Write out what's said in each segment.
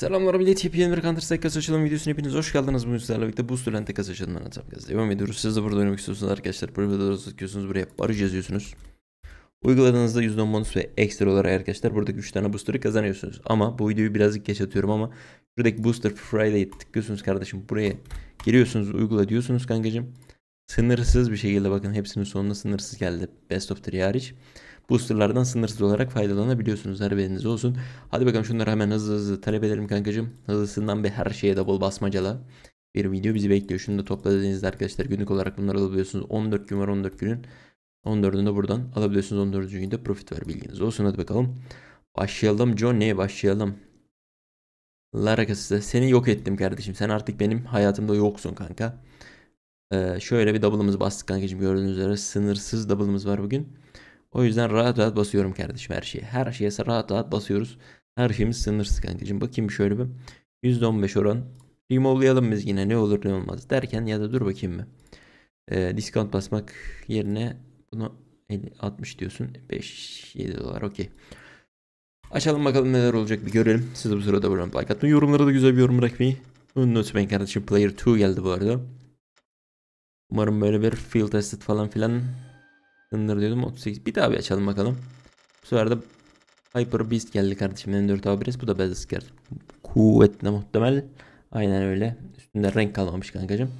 Selamlar millet yepyeni bir Counter Strike açılım videosuna hepiniz hoş geldiniz. bu sizlerle birlikte Boost Ölen tek açılımdan anlatacağım. Devam ediyoruz. Siz de burada oynamak istiyorsunuz arkadaşlar. Burada tıklıyorsunuz buraya barış yazıyorsunuz. Uyguladığınızda %10 bonus ve ekstra olarak arkadaşlar buradaki 3 tane booster'ı kazanıyorsunuz. Ama bu videoyu birazcık geç atıyorum ama buradaki booster Friday'e tıklıyorsunuz kardeşim. Buraya giriyorsunuz uygula diyorsunuz kankacım sınırsız bir şekilde bakın hepsinin sonuna sınırsız geldi. Best of 3 hariç. Boosterlardan sınırsız olarak faydalanabiliyorsunuz. her Haberiniz olsun. Hadi bakalım şunları hemen hızlı hızlı talep edelim kankacığım. Hızlısından bir her şeye double basmacala. Bir video bizi bekliyor. Şunu da topladığınızda arkadaşlar günlük olarak bunları alabiliyorsunuz. 14 gün var 14 günün. 14'ünü de buradan alabiliyorsunuz. 14. günde profit var bilginiz olsun. Hadi bakalım. Başlayalım Johnny başlayalım. Lara kasısı seni yok ettim kardeşim. Sen artık benim hayatımda yoksun kanka. Ee, şöyle bir double'ımız bastık kankacığım gördüğünüz üzere sınırsız double'ımız var bugün. O yüzden rahat rahat basıyorum kardeşim her şeye. Her şeye rahat rahat basıyoruz. Her şeyimiz sınırsız kankacığım. Bakayım şöyle bir %15 oran. Remove'layalım biz yine ne olur ne olmaz derken ya da dur bakayım mı? Ee, discount basmak yerine bunu 50, 60 diyorsun. 5 7 dolar okey. Açalım bakalım neler olacak bir görelim. Siz de bu sırada buradan like atmayı, yorumlara da güzel bir yorum bırakmayı unutmayın kardeşim. Player 2 geldi bu arada. Umarım böyle bir field tested falan filan sınır diyordum. 38. Bir daha bir açalım bakalım. Bu sefer de Hyper Beast geldi kardeşim. M4 a bu da bezisker. Kuvvetli muhtemel. Aynen öyle. Üstünde renk kalmamış kankacım.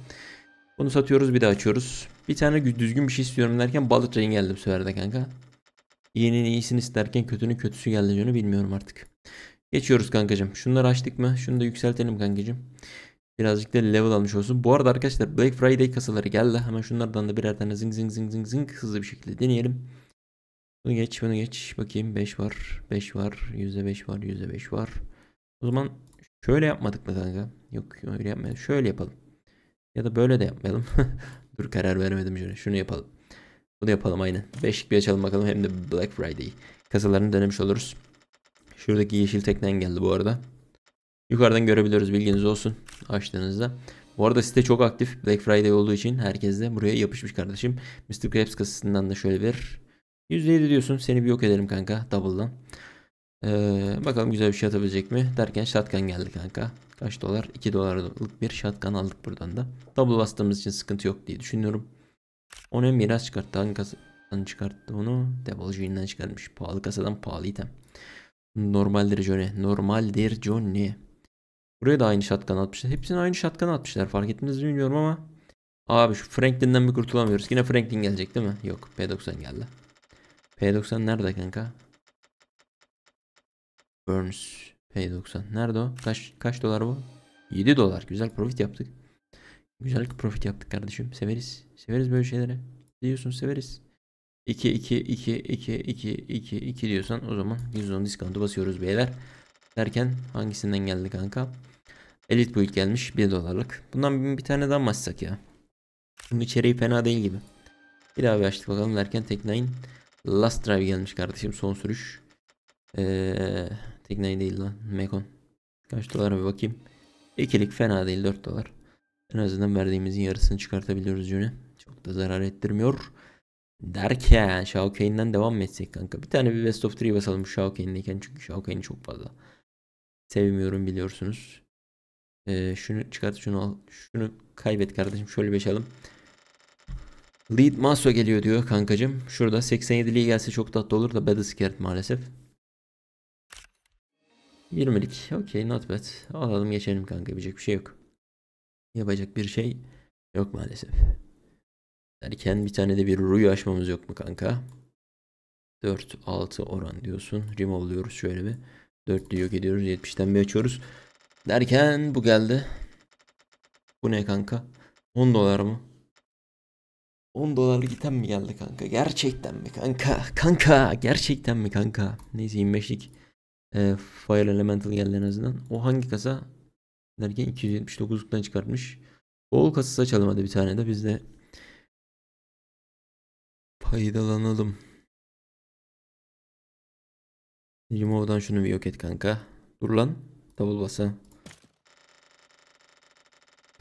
Bunu satıyoruz bir daha açıyoruz. Bir tane düzgün bir şey istiyorum derken balık Train geldi bu sefer de kanka. İyinin iyisini isterken kötünün kötüsü geldi. Onu bilmiyorum artık. Geçiyoruz kankacım. Şunları açtık mı? Şunu da yükseltelim kankacım. Birazcık da level almış olsun. Bu arada arkadaşlar Black Friday kasaları geldi. Hemen şunlardan da birer tane zing zing zing zing zing hızlı bir şekilde deneyelim. Bunu geç bunu geç. Bakayım 5 var. 5 var. %5 var. %5 var. O zaman şöyle yapmadık mı kanka? Yok öyle yapmayalım. Şöyle yapalım. Ya da böyle de yapmayalım. Dur karar veremedim şöyle. Şunu yapalım. Bunu yapalım aynen. Beşlik bir açalım bakalım. Hem de Black Friday. Kasalarını denemiş oluruz. Şuradaki yeşil teknen geldi bu arada. Yukarıdan görebiliyoruz bilginiz olsun açtığınızda. Bu arada site çok aktif. Black Friday olduğu için herkes de buraya yapışmış kardeşim. Mr. Krabs kasasından da şöyle bir %7 diyorsun. Seni bir yok ederim kanka double'dan. Ee, bakalım güzel bir şey atabilecek mi? Derken shotgun geldi kanka. Kaç dolar? 2 dolarlık bir shotgun aldık buradan da. Double bastığımız için sıkıntı yok diye düşünüyorum. Onu miras çıkarttı. Hangi kasadan çıkarttı onu? Double G'den çıkarmış. Pahalı kasadan pahalı item. Normaldir Johnny. Normaldir Johnny. Buraya da aynı şatkan atmışlar. Hepsini aynı şatkan atmışlar. Fark ettiniz mi bilmiyorum ama. Abi şu Franklin'den bir kurtulamıyoruz. Yine Franklin gelecek değil mi? Yok. P90 geldi. P90 nerede kanka? Burns. P90. Nerede o? Kaç, kaç dolar bu? 7 dolar. Güzel profit yaptık. Güzel profit yaptık kardeşim. Severiz. Severiz böyle şeyleri. Diyorsun severiz. 2 2 2 2 2 2 2 diyorsan o zaman %10 diskont'u basıyoruz beyler. Derken hangisinden geldi kanka? Elite Build gelmiş 1 dolarlık. Bundan bir tane daha açsak ya. Bunun içeriği fena değil gibi. Bir daha bir açtık bakalım derken Teknay'ın Last Drive gelmiş kardeşim son sürüş. Ee, Teknay değil lan Mekon. Kaç dolara bir bakayım. İkilik fena değil 4 dolar. En azından verdiğimizin yarısını çıkartabiliyoruz yine. Çok da zarar ettirmiyor. Derken Shao Kane'den devam mı etsek kanka? Bir tane bir Best of 3 basalım Shao Kane'deyken çünkü Shao Kane'i çok fazla sevmiyorum biliyorsunuz. Ee, şunu çıkart şunu al. Şunu kaybet kardeşim. Şöyle beş alalım. Lead Maso geliyor diyor kankacım. Şurada 87'liği gelse çok tatlı olur da Battle Scared maalesef. 20'lik. Okey not bad. Alalım geçelim kanka. Yapacak bir şey yok. Yapacak bir şey yok maalesef. Derken bir tane de bir Ru'yu açmamız yok mu kanka? 4-6 oran diyorsun. Rim diyoruz şöyle bir. 4'lü yok ediyoruz. 70'ten bir açıyoruz. Derken bu geldi. Bu ne kanka? 10 dolar mı? 10 dolarlık item mi geldi kanka? Gerçekten mi kanka? Kanka gerçekten mi kanka? Neyse 25'lik e, Fire Elemental geldi en azından. O hangi kasa? Derken 279'luktan çıkartmış. Bol kasası açalım hadi bir tane de biz de faydalanalım. Remove'dan şunu bir yok et kanka. Dur lan. Davul basa.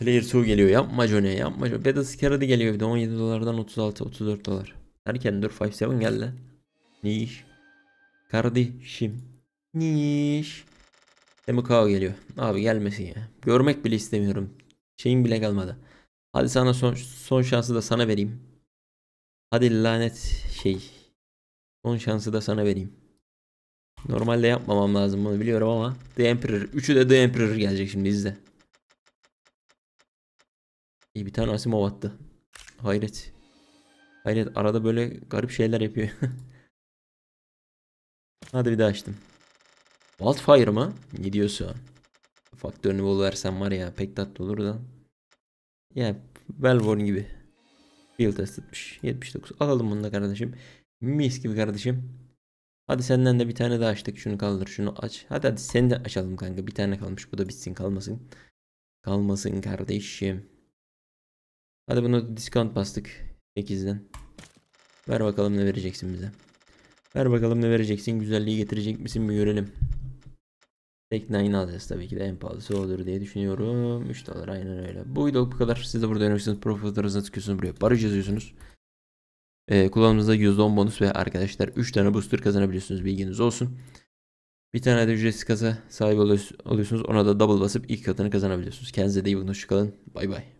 Player 2 geliyor. Yapma Johnny. Yapma Johnny. Battlescar'a da geliyor bir de 17 dolardan 36 34 dolar. Erken dur 57 geldi. Niş. Kardeşim. Niş. Demikao geliyor. Abi gelmesin ya. Görmek bile istemiyorum. Şeyim bile kalmadı. Hadi sana son, son şansı da sana vereyim. Hadi lanet şey. Son şansı da sana vereyim. Normalde yapmamam lazım bunu biliyorum ama The Emperor. Üçü de The Emperor gelecek şimdi izle. İyi bir tane Asimov attı. Hayret. Hayret arada böyle garip şeyler yapıyor. Hadi bir daha açtım. Wildfire mı? Ne diyorsa. Faktörünü bol versem var ya pek tatlı olur da. Ya yani, Valvorn gibi. Field testetmiş. 79. Alalım bunu da kardeşim. Mis gibi kardeşim. Hadi senden de bir tane daha açtık. Şunu kaldır şunu aç. Hadi hadi seni de açalım kanka. Bir tane kalmış. Bu da bitsin kalmasın. Kalmasın kardeşim. Hadi bunu discount bastık 8'den. Ver bakalım ne vereceksin bize. Ver bakalım ne vereceksin. Güzelliği getirecek misin bir görelim. Tek 9 alacağız tabii ki de en pahalısı olur diye düşünüyorum. 3 dolar aynen öyle. Bu video bu kadar. Siz de burada önemlisiniz. Profillerinizi tıkıyorsunuz. Buraya baraj yazıyorsunuz. Ee, kullanımınızda %10 bonus ve arkadaşlar 3 tane booster kazanabiliyorsunuz. Bilginiz olsun. Bir tane de ücretsiz kasa sahibi oluyorsunuz. Ona da double basıp ilk katını kazanabiliyorsunuz. Kendinize de iyi bakın. Hoşçakalın. Bay bay.